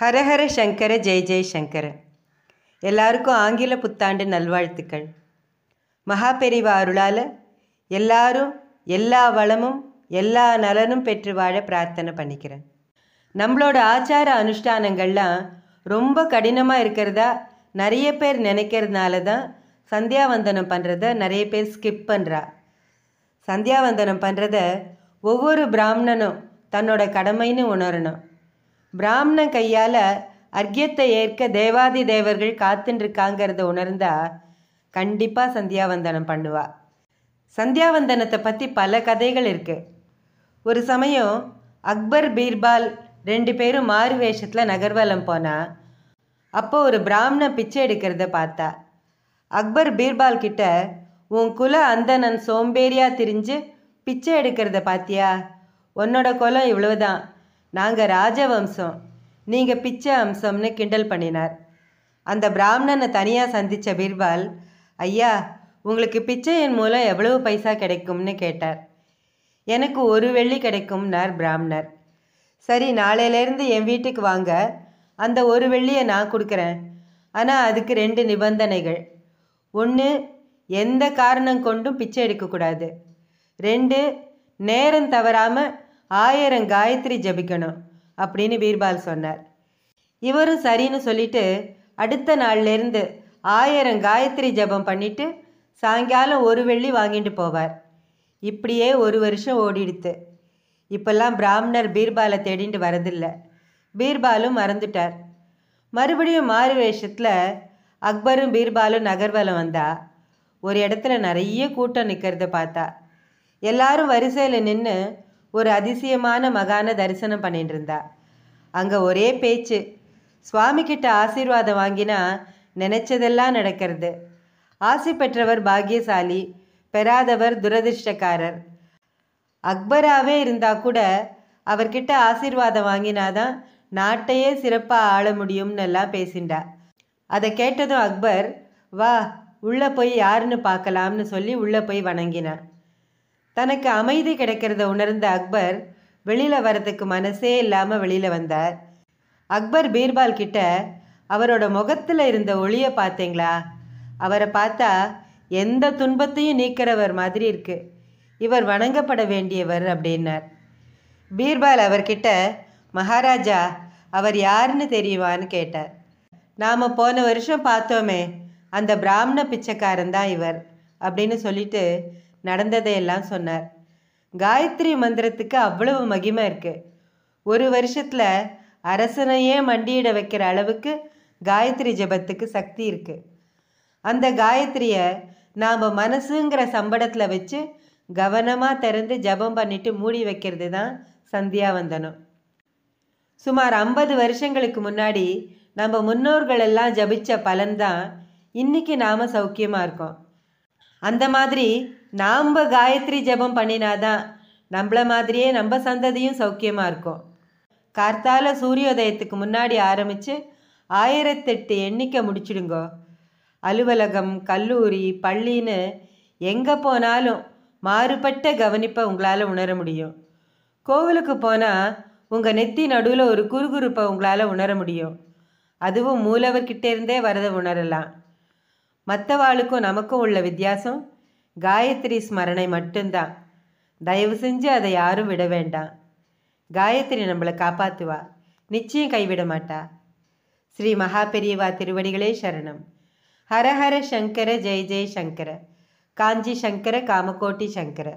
ஹரஹர சங்கர ஜெய் ஜெய் சங்கர எல்லாருக்கும் ஆங்கில புத்தாண்டு நல்வாழ்த்துக்கள் மகாபெரிவா அருளால் எல்லாரும் எல்லா வளமும் எல்லா நலனும் பெற்று வாழ பிரார்த்தனை பண்ணிக்கிறேன் நம்மளோட ஆச்சார அனுஷ்டானங்கள்லாம் ரொம்ப கடினமாக இருக்கிறதா நிறைய பேர் நினைக்கிறதுனால தான் சந்தியாவந்தனம் பண்ணுறத நிறைய பேர் ஸ்கிப் பண்ணுறா சந்தியாவந்தனம் பண்ணுறத ஒவ்வொரு பிராமணனும் தன்னோட கடமைன்னு உணரணும் பிராமணன் கையால் அர்க்கியத்தை ஏற்க தேவாதி தேவர்கள் காத்துருக்காங்கிறத உணர்ந்தா கண்டிப்பாக சந்தியாவந்தனம் பண்ணுவா சந்தியாவந்தனத்தை பற்றி பல கதைகள் இருக்குது ஒரு சமயம் அக்பர் பீர்பால் ரெண்டு பேரும் மாறு வேஷத்தில் நகர்வலம் போனால் அப்போ ஒரு பிராமண பிச்சை எடுக்கிறத பார்த்தா அக்பர் பீர்பால் கிட்ட உன் குல நன் சோம்பேறியாக திரிஞ்சு பிச்சை எடுக்கிறத பார்த்தியா உன்னோட குலம் இவ்வளவுதான் நாங்கள் ராஜவம்சம் நீங்கள் பிச்சை அம்சம்னு கிண்டல் பண்ணினார் அந்த பிராமணனை தனியாக சந்தித்த பீர்பால் ஐயா உங்களுக்கு பிச்சையின் மூலம் எவ்வளவு பைசா கிடைக்கும்னு கேட்டார் எனக்கு ஒரு வெள்ளி கிடைக்கும்னார் பிராமணர் சரி நாளையிலேருந்து என் வீட்டுக்கு வாங்க அந்த ஒரு வெள்ளியை நான் கொடுக்குறேன் ஆனால் அதுக்கு ரெண்டு நிபந்தனைகள் ஒன்று எந்த காரணம் கொண்டும் பிச்சை எடுக்கக்கூடாது ரெண்டு நேரம் தவறாமல் ஆயிரம் காயத்ரி ஜபிக்கணும் அப்படின்னு பீர்பால் சொன்னார் இவரும் சரின்னு சொல்லிட்டு அடுத்த நாள்லேருந்து ஆயிரம் காயத்ரி ஜபம் பண்ணிட்டு சாயங்காலம் ஒரு வெள்ளி வாங்கிட்டு போவார் இப்படியே ஒரு வருஷம் ஓடிடுத்து இப்பெல்லாம் பிராமணர் பீர்பாலை தேடிட்டு வரதில்லை பீர்பாலும் மறந்துட்டார் மறுபடியும் மாறு வேஷத்தில் அக்பரும் பீர்பாலும் நகர்வலம் வந்தா ஒரு இடத்துல நிறைய கூட்டம் நிற்கிறத பார்த்தா எல்லாரும் வரிசையில் நின்று ஒரு அதிசயமான மகான தரிசனம் பண்ணிட்டு இருந்தா அங்கே ஒரே பேச்சு சுவாமி கிட்ட ஆசீர்வாதம் வாங்கினா நினைச்சதெல்லாம் நடக்கிறது ஆசை பெற்றவர் பாகியசாலி பெறாதவர் துரதிர்ஷ்டக்காரர் அக்பராகவே இருந்தால் கூட அவர்கிட்ட ஆசீர்வாதம் வாங்கினாதான் நாட்டையே சிறப்பாக ஆள முடியும்னு எல்லாம் பேசிண்டா அதை கேட்டதும் அக்பர் வா உள்ளே போய் யாருன்னு பார்க்கலாம்னு சொல்லி உள்ளே போய் வணங்கினான் தனக்கு அமைதி கிடைக்கிறத உணர்ந்த அக்பர் வெளியில் வரதுக்கு மனசே இல்லாமல் வெளியில் வந்தார் அக்பர் பீர்பால் கிட்ட அவரோட முகத்தில் இருந்த ஒளியை பார்த்தீங்களா அவரை பார்த்தா எந்த துன்பத்தையும் நீக்கிறவர் மாதிரி இருக்கு இவர் வணங்கப்பட வேண்டியவர் அப்படின்னார் பீர்பால் அவர்கிட்ட மகாராஜா அவர் யாருன்னு தெரியுமான்னு கேட்டார் நாம் போன வருஷம் பார்த்தோமே அந்த பிராமண பிச்சைக்காரன் தான் இவர் அப்படின்னு சொல்லிட்டு நடந்ததையெல்லாம் சொன்னார் காயத்ரி மந்திரத்துக்கு அவ்வளவு மகிமை இருக்கு ஒரு வருஷத்தில் அரசனையே மண்டியிட வைக்கிற அளவுக்கு காயத்ரி ஜபத்துக்கு சக்தி இருக்கு அந்த காயத்ரியை நாம் மனசுங்கிற சம்படத்தில் வச்சு கவனமாக திறந்து ஜபம் பண்ணிட்டு மூடி வைக்கிறது தான் சந்தியாவந்தனம் சுமார் ஐம்பது வருஷங்களுக்கு முன்னாடி நம்ம முன்னோர்கள் எல்லாம் ஜபிச்ச பலன்தான் இன்றைக்கி நாம் சௌக்கியமாக இருக்கோம் அந்த மாதிரி நாம் காயத்ரி ஜபம் பண்ணினாதான் நம்மள மாதிரியே நம்ம சந்ததியும் சௌக்கியமாக இருக்கும் கார்த்தால சூரியோதயத்துக்கு முன்னாடி ஆரம்பித்து ஆயிரத்தெட்டு எண்ணிக்கை முடிச்சிடுங்கோ அலுவலகம் கல்லூரி பள்ளின்னு எங்கே போனாலும் மாறுபட்ட கவனிப்பை உங்களால் உணர முடியும் கோவிலுக்கு போனால் உங்கள் நெத்தி நடுவில் ஒரு குறுகுறுப்பை உங்களால் உணர முடியும் அதுவும் மூலவர்கிட்டேருந்தே வரதை உணரலாம் மற்றவாளுக்கும் நமக்கும் உள்ள வித்தியாசம் காயத்ரி ஸ்மரணை மட்டும்தான் தயவு செஞ்சு அதை யாரும் விட வேண்டாம் காயத்ரி நம்மளை காப்பாற்றுவா நிச்சயம் கைவிட மாட்டா ஸ்ரீ மகா பெரியவா திருவடிகளே சரணம் ஹரஹர சங்கர ஜெய ஜெய சங்கர காஞ்சி சங்கர காமகோட்டி சங்கர